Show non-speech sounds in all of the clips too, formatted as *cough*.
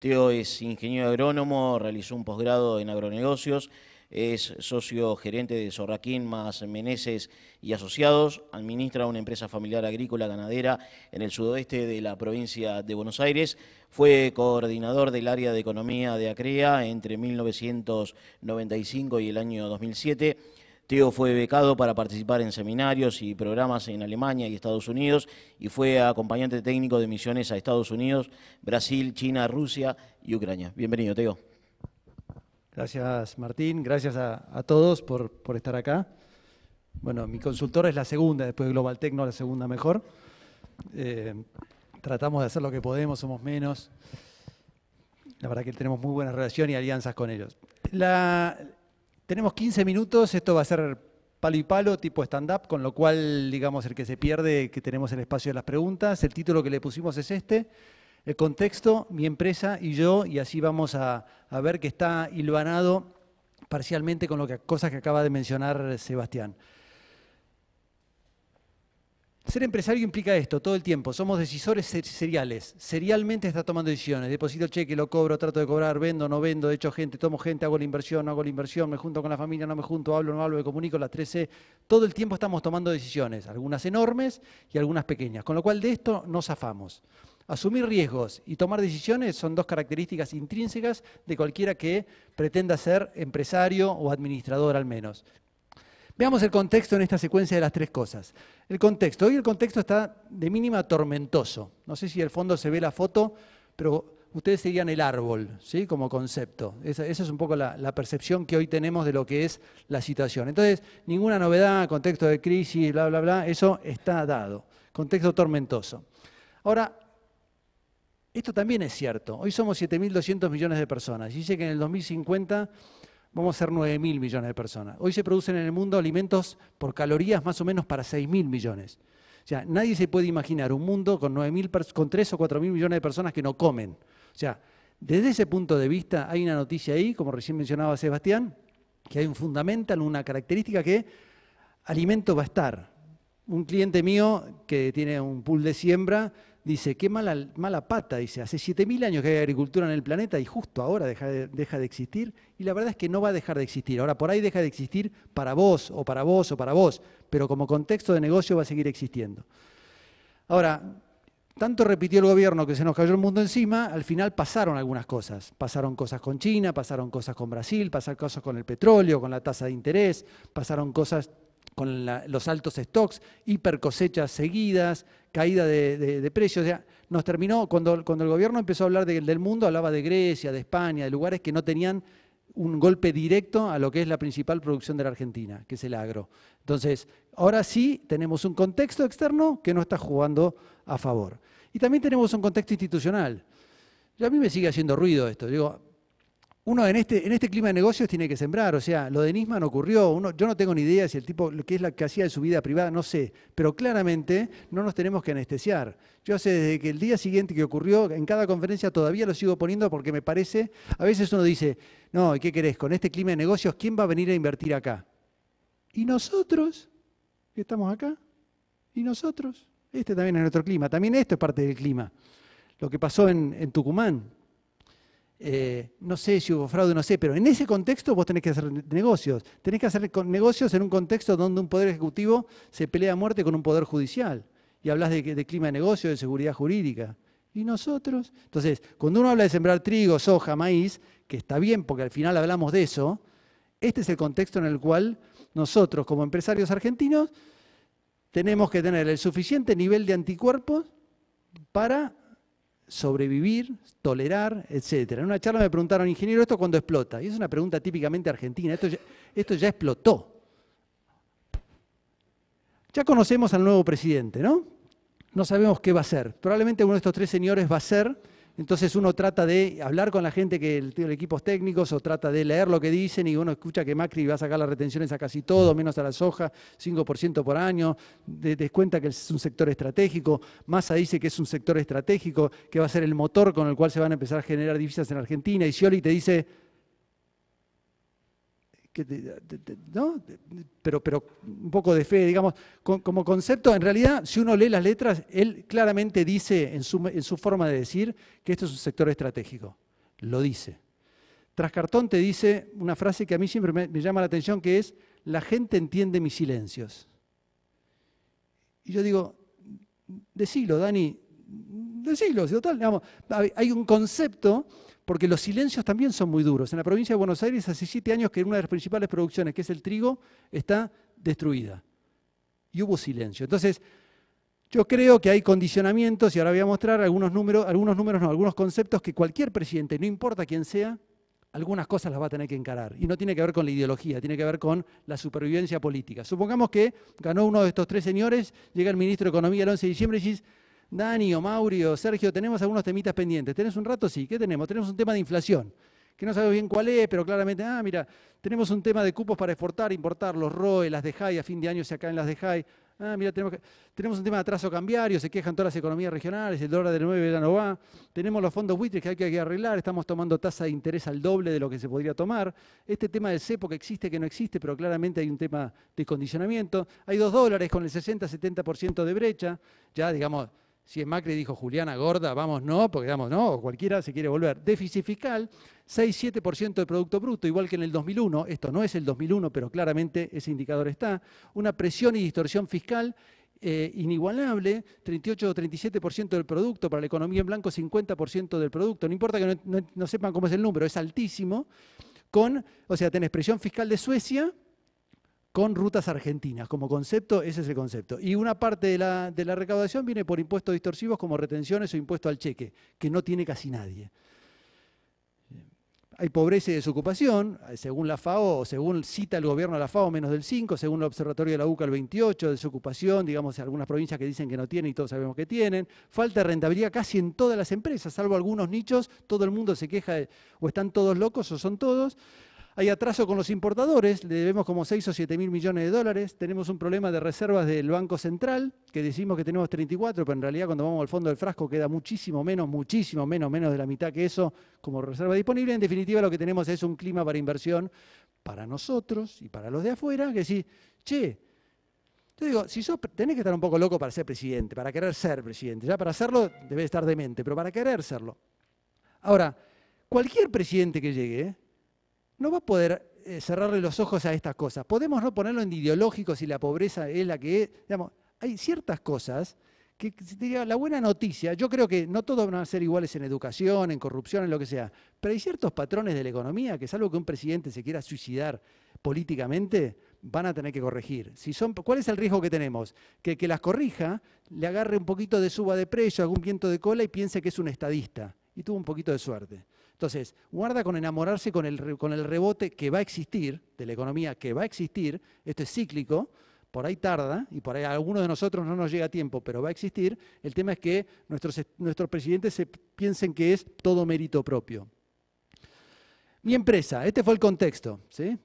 Teo es ingeniero agrónomo, realizó un posgrado en agronegocios, es socio gerente de Zorraquín más Meneses y Asociados, administra una empresa familiar agrícola ganadera en el sudoeste de la provincia de Buenos Aires, fue coordinador del área de economía de ACREA entre 1995 y el año 2007 Teo fue becado para participar en seminarios y programas en Alemania y Estados Unidos y fue acompañante técnico de misiones a Estados Unidos, Brasil, China, Rusia y Ucrania. Bienvenido, Teo. Gracias, Martín. Gracias a, todos por, estar acá. Bueno, mi consultora es la segunda, después de Global Tecno, la segunda mejor. Eh, tratamos de hacer lo que podemos, somos menos. La verdad que tenemos muy buena relación y alianzas con ellos. La, tenemos 15 minutos, esto va a ser palo y palo, tipo stand-up, con lo cual, digamos, el que se pierde, que tenemos el espacio de las preguntas, el título que le pusimos es este, el contexto, mi empresa y yo, y así vamos a, ver que está hilvanado parcialmente con lo que, cosas que acaba de mencionar Sebastián. Ser empresario implica esto todo el tiempo. Somos decisores seriales. Serialmente está tomando decisiones. Deposito el cheque, lo cobro, trato de cobrar, vendo, no vendo, hecho, gente, tomo gente, hago la inversión, no hago la inversión, me junto con la familia, no me junto, hablo, no hablo, me comunico, las 13. Todo el tiempo estamos tomando decisiones, algunas enormes y algunas pequeñas. Con lo cual de esto no zafamos. Asumir riesgos y tomar decisiones son dos características intrínsecas de cualquiera que pretenda ser empresario o administrador al menos. Veamos el contexto en esta secuencia de las tres cosas. El contexto. Hoy el contexto está de mínima tormentoso. No sé si el fondo se ve la foto, pero ustedes serían el árbol, ¿sí? Como concepto. Esa, es un poco la, la, percepción que hoy tenemos de lo que es la situación. Entonces, ninguna novedad, contexto de crisis, bla, bla, bla, eso está dado. Contexto tormentoso. Ahora, esto también es cierto. Hoy somos 7.200 millones de personas. Y Dice que en el 2050 vamos a ser 9.000 mil millones de personas. Hoy se producen en el mundo alimentos por calorías más o menos para 6.000 mil millones. O sea, nadie se puede imaginar un mundo con, con 3 o 4 mil millones de personas que no comen. O sea, desde ese punto de vista hay una noticia ahí, como recién mencionaba Sebastián, que hay un fundamental, una característica que alimento va a estar. Un cliente mío que tiene un pool de siembra dice, qué mala, pata, dice, hace 7.000 años que hay agricultura en el planeta y justo ahora deja de, existir, y la verdad es que no va a dejar de existir. Ahora, por ahí deja de existir para vos, o para vos, o para vos, pero como contexto de negocio va a seguir existiendo. Ahora, tanto repitió el gobierno que se nos cayó el mundo encima, al final pasaron algunas cosas. Pasaron cosas con China, pasaron cosas con Brasil, pasaron cosas con el petróleo, con la tasa de interés, pasaron cosas con los altos stocks, hiper cosechas seguidas, caída de, precios. O sea, nos terminó, cuando, el gobierno empezó a hablar del mundo, hablaba de Grecia, de España, de lugares que no tenían un golpe directo a lo que es la principal producción de la Argentina, que es el agro. Entonces, ahora sí tenemos un contexto externo que no está jugando a favor. Y también tenemos un contexto institucional. a mí me sigue haciendo ruido esto. Digo, uno en este, en este clima de negocios tiene que sembrar, o sea, lo de Nisman ocurrió, yo no tengo ni idea si el tipo, qué es lo que hacía en su vida privada, no sé, pero claramente no nos tenemos que anestesiar. Yo sé desde que el día siguiente que ocurrió, en cada conferencia todavía lo sigo poniendo porque me parece, a veces uno dice, no, ¿y qué querés? Con este clima de negocios, ¿quién va a venir a invertir acá? ¿Y nosotros? ¿Que estamos acá? ¿Y nosotros? Este también es nuestro clima, también esto es parte del clima. Lo que pasó en Tucumán, eh, no sé si hubo fraude, no sé, pero en ese contexto vos tenés que hacer negocios. Tenés que hacer negocios en un contexto donde un poder ejecutivo se pelea a muerte con un poder judicial. Y hablas de, de, clima de negocio, de seguridad jurídica. ¿Y nosotros? Entonces, cuando uno habla de sembrar trigo, soja, maíz, que está bien porque al final hablamos de eso, este es el contexto en el cual nosotros, como empresarios argentinos, tenemos que tener el suficiente nivel de anticuerpos para sobrevivir, tolerar, etcétera. En una charla me preguntaron, ingeniero, ¿esto cuándo explota? Y es una pregunta típicamente argentina, esto ya, esto ya explotó. Ya conocemos al nuevo presidente, ¿no? No sabemos qué va a ser. Probablemente uno de estos tres señores va a ser entonces uno trata de hablar con la gente que tiene equipos técnicos o trata de leer lo que dicen y uno escucha que Macri va a sacar las retenciones a casi todo, menos a la soja, 5% por año, te des cuenta que es un sector estratégico, Massa dice que es un sector estratégico, que va a ser el motor con el cual se van a empezar a generar divisas en Argentina y Scioli te dice pero, un poco de fe, digamos, como concepto, en realidad, si uno lee las letras, él claramente dice en su, forma de decir que esto es un sector estratégico. Lo dice. Trascartón te dice una frase que a mí siempre me, llama la atención, que es, la gente entiende mis silencios. Y yo digo, decilo, Dani, decilo, si total, hay un concepto porque los silencios también son muy duros. En la provincia de Buenos Aires hace siete años que una de las principales producciones, que es el trigo, está destruida. Y hubo silencio. Entonces, yo creo que hay condicionamientos, y ahora voy a mostrar algunos números, algunos números no, algunos conceptos que cualquier presidente, no importa quién sea, algunas cosas las va a tener que encarar. Y no tiene que ver con la ideología, tiene que ver con la supervivencia política. Supongamos que ganó uno de estos tres señores, llega el ministro de Economía el 11 de diciembre y dice, Dani o Maurio, Sergio, tenemos algunos temitas pendientes. ¿Tenés un rato? Sí. ¿Qué tenemos? Tenemos un tema de inflación, que no sabemos bien cuál es, pero claramente, ah, mira, tenemos un tema de cupos para exportar, importar, los ROE, las de JAI, a fin de año se acaban las de JAI. Ah, mira, tenemos, tenemos un tema de atraso cambiario, se quejan todas las economías regionales, el dólar del 9 ya no va. Tenemos los fondos buitres que hay que arreglar, estamos tomando tasa de interés al doble de lo que se podría tomar. Este tema del CEPO que existe, que no existe, pero claramente hay un tema de condicionamiento. Hay dos dólares con el 60-70% de brecha, ya digamos si es Macri dijo Juliana gorda, vamos no, porque vamos no, o cualquiera se quiere volver. Déficit fiscal, 6-7% de Producto Bruto, igual que en el 2001. Esto no es el 2001, pero claramente ese indicador está. Una presión y distorsión fiscal eh, inigualable, 38 o 37% del producto, para la economía en blanco 50% del producto, no importa que no, sepan cómo es el número, es altísimo, con, o sea, tenés presión fiscal de Suecia, con rutas argentinas. Como concepto, ese es el concepto. Y una parte de la, recaudación viene por impuestos distorsivos como retenciones o impuesto al cheque, que no tiene casi nadie. Hay pobreza y desocupación, según la FAO, o según cita el gobierno de la FAO, menos del 5, según el Observatorio de la UCA, el 28, desocupación, digamos, algunas provincias que dicen que no tienen y todos sabemos que tienen, falta de rentabilidad casi en todas las empresas, salvo algunos nichos, todo el mundo se queja, o están todos locos o son todos, hay atraso con los importadores, le debemos como 6 o 7 mil millones de dólares. Tenemos un problema de reservas del Banco Central, que decimos que tenemos 34, pero en realidad cuando vamos al fondo del frasco queda muchísimo menos, muchísimo menos, menos de la mitad que eso como reserva disponible. En definitiva, lo que tenemos es un clima para inversión para nosotros y para los de afuera, que decís, che, yo digo, si sos, tenés que estar un poco loco para ser presidente, para querer ser presidente. Ya para hacerlo debes estar demente, pero para querer serlo. Ahora, cualquier presidente que llegue, no va a poder eh, cerrarle los ojos a estas cosas. Podemos no ponerlo en ideológico si la pobreza es la que es. Digamos, hay ciertas cosas que, diría, la buena noticia, yo creo que no todos van a ser iguales en educación, en corrupción, en lo que sea, pero hay ciertos patrones de la economía que salvo que un presidente se quiera suicidar políticamente, van a tener que corregir. Si son, ¿Cuál es el riesgo que tenemos? Que que las corrija, le agarre un poquito de suba de precio, algún viento de cola y piense que es un estadista. Y tuvo un poquito de suerte. Entonces, guarda con enamorarse con el, con el rebote que va a existir, de la economía que va a existir, esto es cíclico, por ahí tarda, y por ahí a algunos de nosotros no nos llega a tiempo, pero va a existir, el tema es que nuestros, nuestros presidentes se piensen que es todo mérito propio. Mi empresa, este fue el contexto, ¿sí?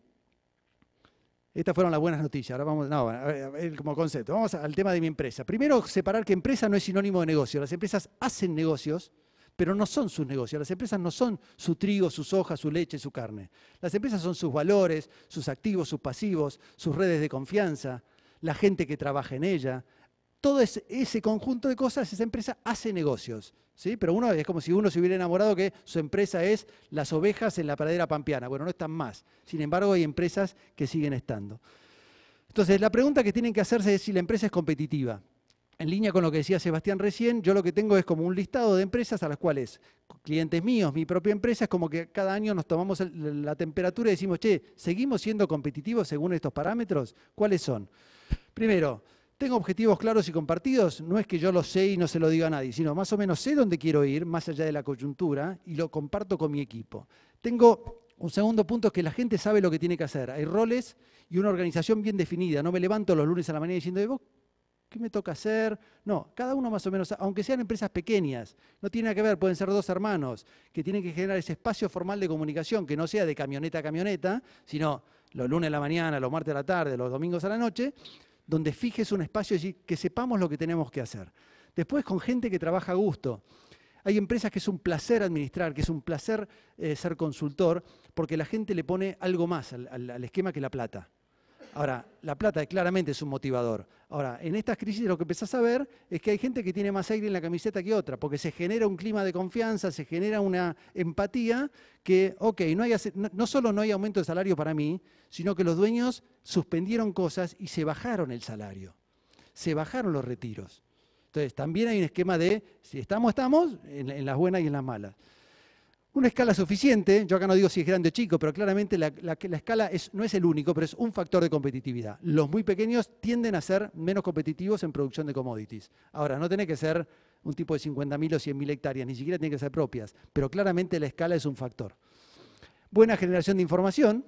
Estas fueron las buenas noticias. Ahora vamos, como concepto. Vamos al tema de mi empresa. Primero, separar que empresa no es sinónimo de negocio. Las empresas hacen negocios, pero no son sus negocios. Las empresas no son su trigo, sus hojas, su leche, su carne. Las empresas son sus valores, sus activos, sus pasivos, sus redes de confianza, la gente que trabaja en ella. Todo ese conjunto de cosas, esa empresa hace negocios. ¿sí? Pero uno es como si uno se hubiera enamorado que su empresa es las ovejas en la pradera pampeana. Bueno, no están más. Sin embargo, hay empresas que siguen estando. Entonces, la pregunta que tienen que hacerse es si la empresa es competitiva en línea con lo que decía Sebastián recién, yo lo que tengo es como un listado de empresas a las cuales clientes míos, mi propia empresa, es como que cada año nos tomamos la temperatura y decimos, che, ¿seguimos siendo competitivos según estos parámetros? ¿Cuáles son? Primero, tengo objetivos claros y compartidos, no es que yo lo sé y no se lo diga a nadie, sino más o menos sé dónde quiero ir, más allá de la coyuntura, y lo comparto con mi equipo. Tengo un segundo punto es que la gente sabe lo que tiene que hacer. Hay roles y una organización bien definida. No me levanto los lunes a la mañana diciendo, ¿vos ¿Qué me toca hacer? No, cada uno más o menos, aunque sean empresas pequeñas, no tiene que ver, pueden ser dos hermanos, que tienen que generar ese espacio formal de comunicación, que no sea de camioneta a camioneta, sino los lunes a la mañana, los martes a la tarde, los domingos a la noche, donde fijes un espacio y que sepamos lo que tenemos que hacer. Después con gente que trabaja a gusto. Hay empresas que es un placer administrar, que es un placer eh, ser consultor, porque la gente le pone algo más al esquema que la plata. Ahora, la plata claramente es un motivador. Ahora, en estas crisis lo que empezás a ver es que hay gente que tiene más aire en la camiseta que otra, porque se genera un clima de confianza, se genera una empatía que, ok, no, solo no hay aumento de salario para mí, sino que los dueños suspendieron cosas y se bajaron el salario, se bajaron los retiros. Entonces, también hay un esquema de, si estamos, estamos, en las buenas y en las malas. Una escala suficiente, yo acá no digo si es grande o chico, pero claramente la, la, escala es, no es el único, pero es un factor de competitividad. Los muy pequeños tienden a ser menos competitivos en producción de commodities. Ahora, no tiene que ser un tipo de 50.000 o 100.000 hectáreas, ni siquiera tiene que ser propias, pero claramente la escala es un factor. Buena generación de información,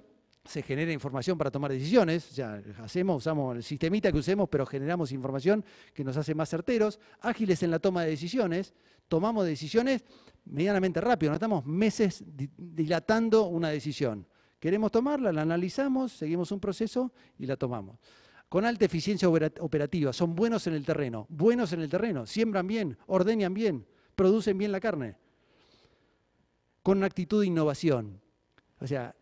se genera información para tomar decisiones, ya hacemos, usamos el sistemita que usemos, pero generamos información que nos hace más certeros, ágiles en la toma de decisiones, tomamos decisiones medianamente rápido, no estamos meses dilatando una decisión. Queremos tomarla, la analizamos, seguimos un proceso y la tomamos. Con alta eficiencia operativa, son buenos en el terreno, buenos en el terreno, siembran bien, ordeñan bien, producen bien la carne. Con una actitud de innovación, o sea,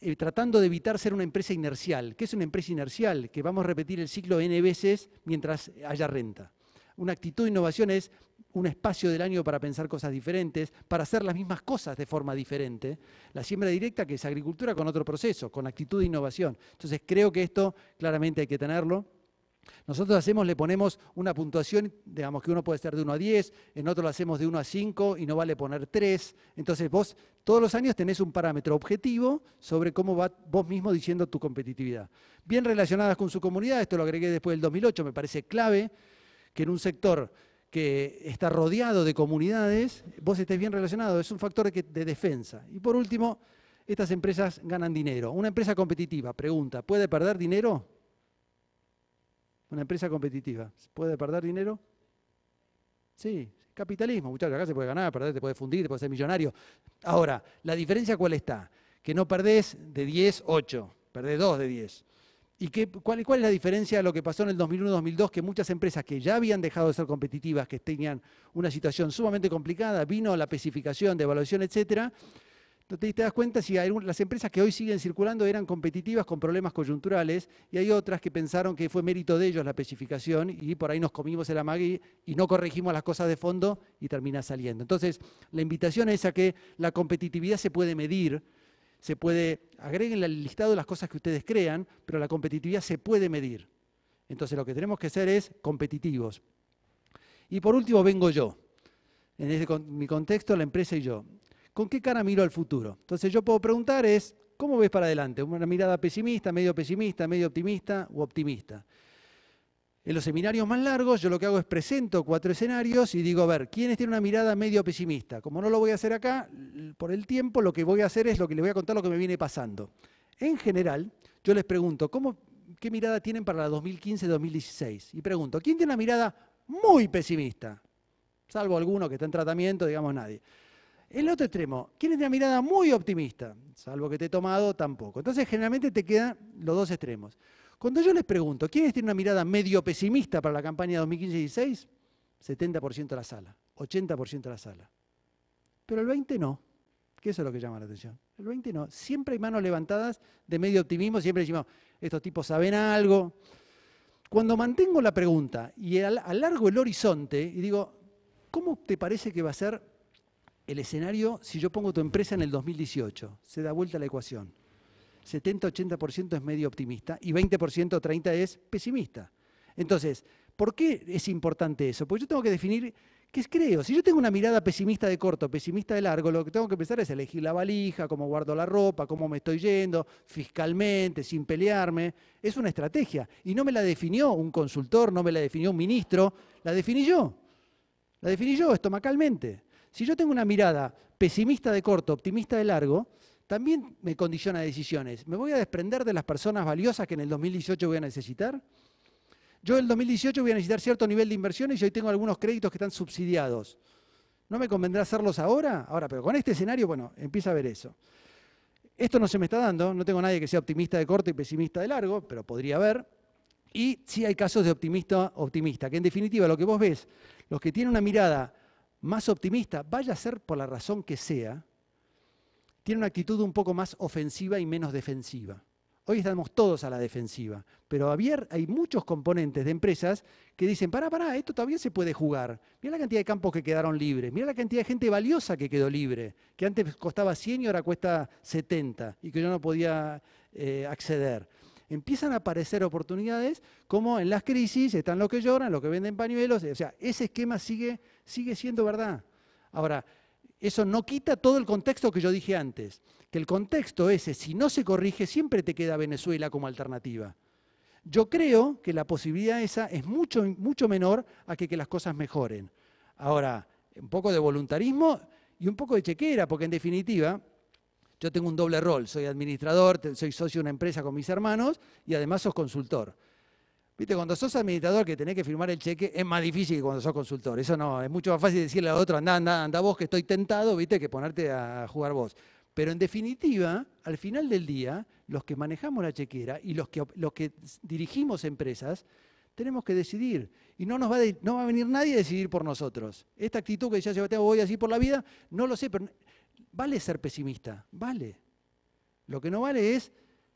eh, tratando de evitar ser una empresa inercial. ¿Qué es una empresa inercial? Que vamos a repetir el ciclo N veces mientras haya renta. Una actitud de innovación es un espacio del año para pensar cosas diferentes, para hacer las mismas cosas de forma diferente. La siembra directa que es agricultura con otro proceso, con actitud de innovación. Entonces creo que esto claramente hay que tenerlo. Nosotros hacemos, le ponemos una puntuación, digamos que uno puede ser de 1 a 10, en otro lo hacemos de 1 a 5 y no vale poner 3. Entonces vos todos los años tenés un parámetro objetivo sobre cómo va vos mismo diciendo tu competitividad. Bien relacionadas con su comunidad, esto lo agregué después del 2008, me parece clave que en un sector que está rodeado de comunidades, vos estés bien relacionado, es un factor de defensa. Y por último, estas empresas ganan dinero. Una empresa competitiva, pregunta, ¿puede perder dinero? Una empresa competitiva. se ¿Puede perder dinero? Sí, capitalismo, muchachos. Acá se puede ganar, perder, te puede fundir, te puede ser millonario. Ahora, ¿la diferencia cuál está? Que no perdés de 10, 8. Perdés 2 de 10. ¿Y qué, cuál, cuál, es la diferencia de lo que pasó en el 2001-2002? Que muchas empresas que ya habían dejado de ser competitivas, que tenían una situación sumamente complicada, vino la especificación, devaluación, etcétera, entonces te das cuenta si las empresas que hoy siguen circulando eran competitivas con problemas coyunturales y hay otras que pensaron que fue mérito de ellos la especificación y por ahí nos comimos el amague y, no corregimos las cosas de fondo y termina saliendo. Entonces la invitación es a que la competitividad se puede medir, se puede, agreguen al listado las cosas que ustedes crean, pero la competitividad se puede medir. Entonces lo que tenemos que hacer es competitivos. Y por último vengo yo. En mi contexto, la empresa y yo. ¿Con qué cara miro al futuro? Entonces yo puedo preguntar es, ¿cómo ves para adelante? ¿Una mirada pesimista, medio pesimista, medio optimista o optimista? En los seminarios más largos yo lo que hago es presento cuatro escenarios y digo, a ver, ¿quiénes tienen una mirada medio pesimista? Como no lo voy a hacer acá, por el tiempo lo que voy a hacer es lo que les voy a contar lo que me viene pasando. En general, yo les pregunto, ¿cómo, ¿qué mirada tienen para la 2015-2016? Y pregunto, ¿quién tiene una mirada muy pesimista? Salvo alguno que está en tratamiento, digamos nadie. El otro extremo, quienes tienen una mirada muy optimista, salvo que te he tomado, tampoco. Entonces, generalmente te quedan los dos extremos. Cuando yo les pregunto, ¿quiénes tienen una mirada medio pesimista para la campaña 2015-16? 70% de la sala, 80% de la sala. Pero el 20 no, que es lo que llama la atención. El 20 no, siempre hay manos levantadas de medio optimismo, siempre decimos, estos tipos saben algo. Cuando mantengo la pregunta y alargo el horizonte y digo, ¿cómo te parece que va a ser el escenario, si yo pongo tu empresa en el 2018, se da vuelta la ecuación. 70-80% es medio optimista y 20% 30% es pesimista. Entonces, ¿por qué es importante eso? Porque yo tengo que definir ¿Qué es creo? Si yo tengo una mirada pesimista de corto, pesimista de largo, lo que tengo que pensar es elegir la valija, cómo guardo la ropa, cómo me estoy yendo, fiscalmente, sin pelearme. Es una estrategia. Y no me la definió un consultor, no me la definió un ministro, la definí yo. La definí yo estomacalmente. Si yo tengo una mirada pesimista de corto, optimista de largo, también me condiciona decisiones. ¿Me voy a desprender de las personas valiosas que en el 2018 voy a necesitar? Yo en el 2018 voy a necesitar cierto nivel de inversiones y hoy tengo algunos créditos que están subsidiados. ¿No me convendrá hacerlos ahora? Ahora, pero con este escenario, bueno, empieza a ver eso. Esto no se me está dando, no tengo nadie que sea optimista de corto y pesimista de largo, pero podría haber. Y sí hay casos de optimista optimista, que en definitiva lo que vos ves, los que tienen una mirada más optimista, vaya a ser por la razón que sea, tiene una actitud un poco más ofensiva y menos defensiva. Hoy estamos todos a la defensiva, pero hay muchos componentes de empresas que dicen, pará, pará, esto todavía se puede jugar. Mira la cantidad de campos que quedaron libres, mira la cantidad de gente valiosa que quedó libre, que antes costaba 100 y ahora cuesta 70 y que yo no podía eh, acceder. Empiezan a aparecer oportunidades como en las crisis, están los que lloran, los que venden pañuelos, o sea, ese esquema sigue sigue siendo verdad. Ahora, eso no quita todo el contexto que yo dije antes, que el contexto ese, si no se corrige, siempre te queda Venezuela como alternativa. Yo creo que la posibilidad esa es mucho, menor a que, que las cosas mejoren. Ahora, un poco de voluntarismo y un poco de chequera, porque en definitiva, yo tengo un doble rol, soy administrador, soy socio de una empresa con mis hermanos y además sos consultor cuando sos administrador que tenés que firmar el cheque, es más difícil que cuando sos consultor. Eso no, es mucho más fácil decirle a otro, anda, anda, anda vos que estoy tentado, viste, que ponerte a jugar vos. Pero en definitiva, al final del día, los que manejamos la chequera y los que, los que dirigimos empresas, tenemos que decidir. Y no nos va a, no va a venir nadie a decidir por nosotros. Esta actitud que ya lleva, voy así por la vida, no lo sé, pero vale ser pesimista, vale. Lo que no vale es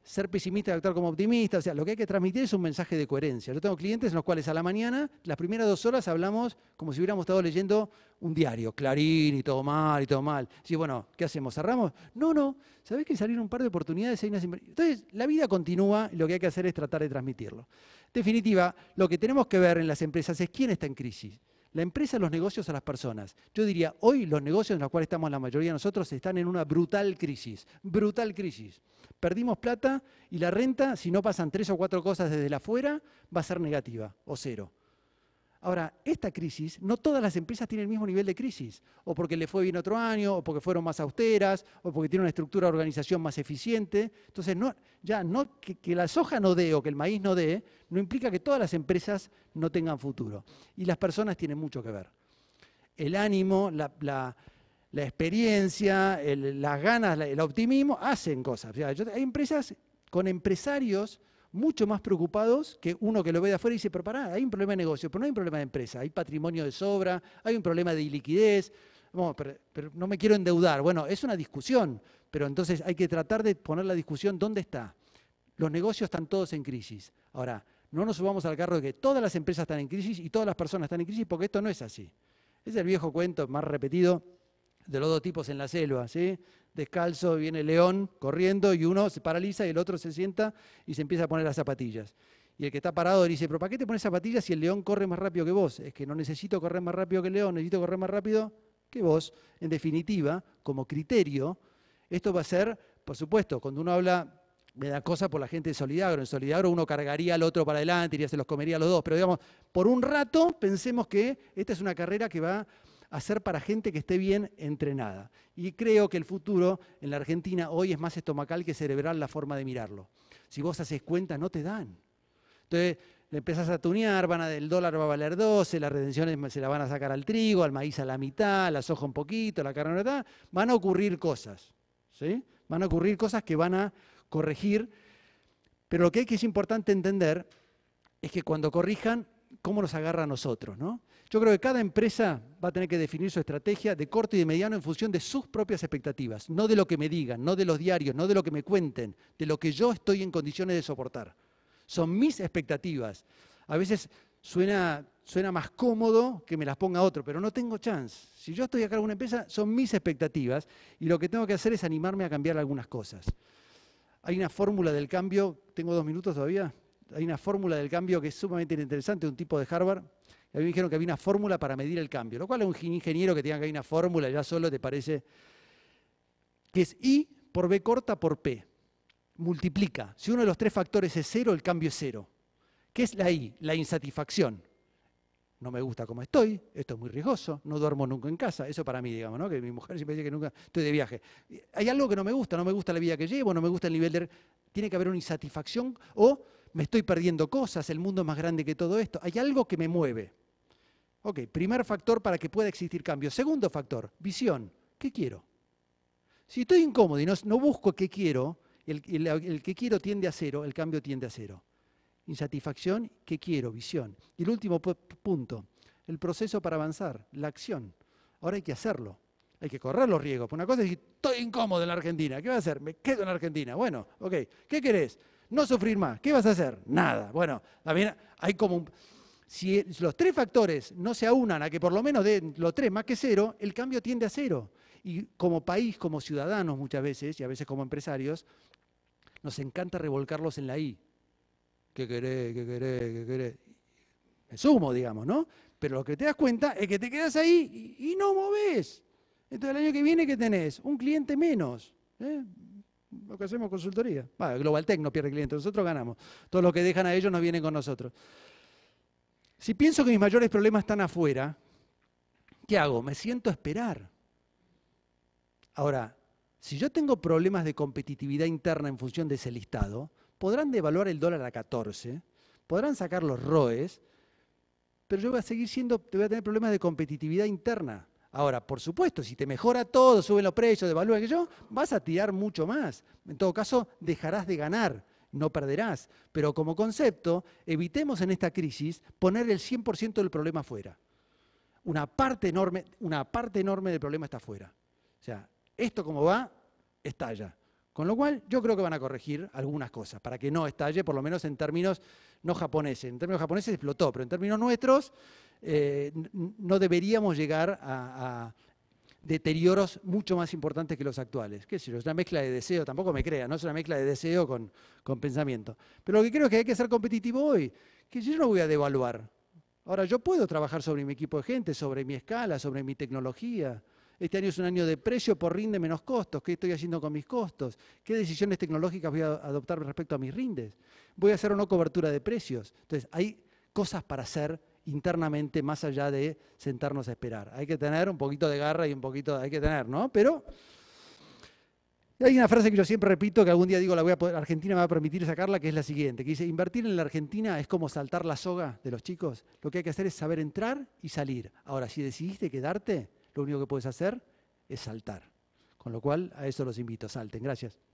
ser pesimista y actuar como optimista. O sea, lo que hay que transmitir es un mensaje de coherencia. Yo tengo clientes en los cuales a la mañana, las primeras dos horas hablamos como si hubiéramos estado leyendo un diario, Clarín y todo mal y todo mal. Sí, bueno, ¿qué hacemos? ¿Cerramos? No, no. Sabés que salieron un par de oportunidades. Entonces, la vida continúa y lo que hay que hacer es tratar de transmitirlo. definitiva, lo que tenemos que ver en las empresas es quién está en crisis la empresa, los negocios a las personas. Yo diría, hoy los negocios en los cuales estamos la mayoría de nosotros están en una brutal crisis, brutal crisis. Perdimos plata y la renta, si no pasan tres o cuatro cosas desde afuera, va a ser negativa o cero. Ahora, esta crisis, no todas las empresas tienen el mismo nivel de crisis, o porque le fue bien otro año, o porque fueron más austeras, o porque tienen una estructura de organización más eficiente. Entonces, no, ya no, que, la soja no dé o que el maíz no dé, no implica que todas las empresas no tengan futuro. Y las personas tienen mucho que ver. El ánimo, la, experiencia, las ganas, el optimismo, hacen cosas. hay empresas con empresarios mucho más preocupados que uno que lo ve de afuera y dice, pero pará, hay un problema de negocio, pero no hay un problema de empresa, hay patrimonio de sobra, hay un problema de liquidez, pero, no me quiero endeudar. Bueno, es una discusión, pero entonces hay que tratar de poner la discusión dónde está. Los negocios están todos en crisis. Ahora, no nos subamos al carro de que todas las empresas están en crisis y todas las personas están en crisis, porque esto no es así. Es el viejo cuento más repetido de los dos tipos en la selva, ¿sí? descalzo, viene el León corriendo y uno se paraliza y el otro se sienta y se empieza a poner las zapatillas. Y el que está parado dice, pero ¿para qué te pones zapatillas si el león corre más rápido que vos? Es que no necesito correr más rápido que el león, necesito correr más rápido que vos. En definitiva, como criterio, esto va a ser, por supuesto, cuando uno habla, de la cosa por la gente de Solidagro. En Solidagro uno cargaría al otro para adelante y se los comería a los dos. Pero digamos, por un rato pensemos que esta es una carrera que va hacer para gente que esté bien entrenada. Y creo que el futuro en la Argentina hoy es más estomacal que cerebral la forma de mirarlo. Si vos haces cuenta, no te dan. Entonces, le empezás a tunear, van a, el dólar va a valer 12, las redenciones se la van a sacar al trigo, al maíz a la mitad, la soja un poquito, la carne a la Van a ocurrir cosas, ¿sí? Van a ocurrir cosas que van a corregir. Pero lo que es importante entender es que cuando corrijan, cómo nos agarra a nosotros. ¿no? Yo creo que cada empresa va a tener que definir su estrategia de corto y de mediano en función de sus propias expectativas, no de lo que me digan, no de los diarios, no de lo que me cuenten, de lo que yo estoy en condiciones de soportar. Son mis expectativas. A veces suena, suena más cómodo que me las ponga otro, pero no tengo chance. Si yo estoy acá en una empresa, son mis expectativas y lo que tengo que hacer es animarme a cambiar algunas cosas. Hay una fórmula del cambio, tengo dos minutos todavía, hay una fórmula del cambio que es sumamente interesante, un tipo de Harvard, y a mí me dijeron que había una fórmula para medir el cambio, lo cual es un ingeniero que tenga que hay una fórmula ya solo te parece que es I por B corta por P. Multiplica. Si uno de los tres factores es cero, el cambio es cero. ¿Qué es la I? La insatisfacción. No me gusta cómo estoy, esto es muy riesgoso, no duermo nunca en casa, eso para mí, digamos, Que mi mujer *laughs* siempre dice que nunca estoy de viaje. Hay algo que no me gusta, no me gusta la vida que llevo, no me gusta el nivel de... Tiene que haber una insatisfacción o me estoy perdiendo cosas, el mundo es más grande que todo esto, hay algo que me mueve. Ok, primer factor para que pueda existir cambio. Segundo factor, visión. ¿Qué quiero? Si estoy incómodo y no, busco qué quiero, el, que quiero tiende a cero, el cambio tiende a cero. Insatisfacción, ¿qué quiero? Visión. Y el último punto, el proceso para avanzar, la acción. Ahora hay que hacerlo, hay que correr los riesgos. Una cosa es decir, estoy incómodo en la Argentina, ¿qué voy a hacer? Me quedo en la Argentina. Bueno, ok, ¿qué querés? no sufrir más. ¿Qué vas a hacer? Nada. Bueno, también hay como un... Si los tres factores no se aunan a que por lo menos den los tres más que cero, el cambio tiende a cero. Y como país, como ciudadanos muchas veces, y a veces como empresarios, nos encanta revolcarlos en la I. ¿Qué querés? ¿Qué querés? ¿Qué querés? Me sumo, digamos, ¿no? Pero lo que te das cuenta es que te quedas ahí y, no moves. Entonces el año que viene, ¿qué tenés? Un cliente menos. ¿eh? lo que hacemos consultoría. Global Tech no pierde clientes, nosotros ganamos. Todos los que dejan a ellos nos vienen con nosotros. Si pienso que mis mayores problemas están afuera, ¿qué hago? Me siento a esperar. Ahora, si yo tengo problemas de competitividad interna en función de ese listado, podrán devaluar el dólar a 14, podrán sacar los ROEs, pero yo voy a seguir siendo, voy a tener problemas de competitividad interna. Ahora, por supuesto, si te mejora todo, suben los precios, devalúa que yo, vas a tirar mucho más. En todo caso, dejarás de ganar, no perderás. Pero como concepto, evitemos en esta crisis poner el 100% del problema afuera. Una parte enorme, una parte enorme del problema está afuera. O sea, esto como va, estalla. Con lo cual, yo creo que van a corregir algunas cosas para que no estalle, por lo menos en términos no japoneses. En términos japoneses explotó, pero en términos nuestros eh, no deberíamos llegar a, deterioros mucho más importantes que los actuales. ¿Qué si Es una mezcla de deseo, tampoco me crea, no es una mezcla de deseo con, pensamiento. Pero lo que creo es que hay que ser competitivo hoy, que yo no voy a devaluar. Ahora, yo puedo trabajar sobre mi equipo de gente, sobre mi escala, sobre mi tecnología. Este año es un año de precio por rinde menos costos. ¿Qué estoy haciendo con mis costos? ¿Qué decisiones tecnológicas voy a adoptar respecto a mis rindes? ¿Voy a hacer o no cobertura de precios? Entonces, hay cosas para hacer internamente más allá de sentarnos a esperar. Hay que tener un poquito de garra y un poquito, hay que tener, ¿no? Pero hay una frase que yo siempre repito, que algún día digo, la voy a Argentina me va a permitir sacarla, que es la siguiente, que dice, invertir en la Argentina es como saltar la soga de los chicos. Lo que hay que hacer es saber entrar y salir. Ahora, si decidiste quedarte, lo único que puedes hacer es saltar. Con lo cual, a eso los invito, salten. Gracias.